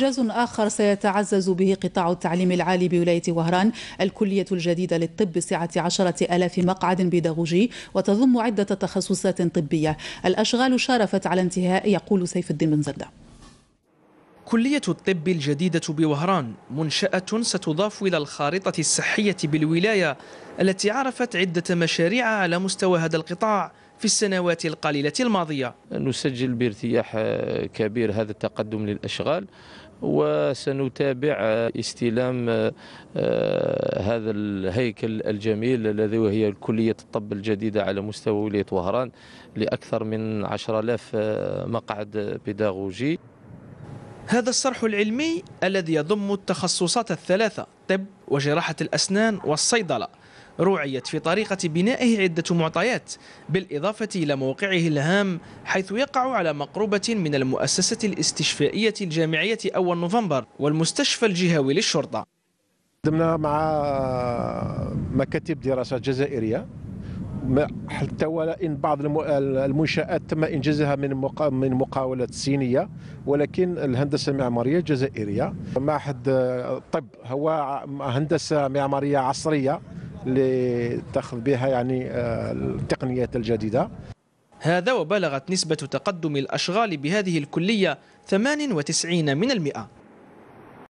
إنجاز آخر سيتعزز به قطاع التعليم العالي بولاية وهران الكلية الجديدة للطب بسعة عشرة ألاف مقعد بيداغوجي وتضم عدة تخصصات طبية الأشغال شارفت على انتهاء يقول سيف الدين بن زردة كلية الطب الجديدة بوهران منشأة ستضاف إلى الخارطة الصحية بالولاية التي عرفت عدة مشاريع على مستوى هذا القطاع في السنوات القليلة الماضية نسجل بارتياح آه، كبير هذا التقدم للأشغال وسنتابع آه، استلام آه، هذا الهيكل الجميل الذي وهي كلية الطب الجديدة على مستوى ولاية وهران لأكثر من 10000 مقعد بيداغوجي هذا الصرح العلمي الذي يضم التخصصات الثلاثة طب وجراحة الأسنان والصيدلة روعيت في طريقة بنائه عدة معطيات بالإضافة إلى موقعه الهام حيث يقع على مقربة من المؤسسة الاستشفائية الجامعية أول نوفمبر والمستشفى الجهوي للشرطة دمنا مع مكاتب دراسات جزائرية حتى وان بعض المنشات تم انجازها من من مقاولات صينيه ولكن الهندسه المعماريه جزائريه معهد الطب هو هندسه معماريه عصريه اللي تاخذ بها يعني التقنيات الجديده هذا وبلغت نسبة تقدم الأشغال بهذه الكلية 98 من المئة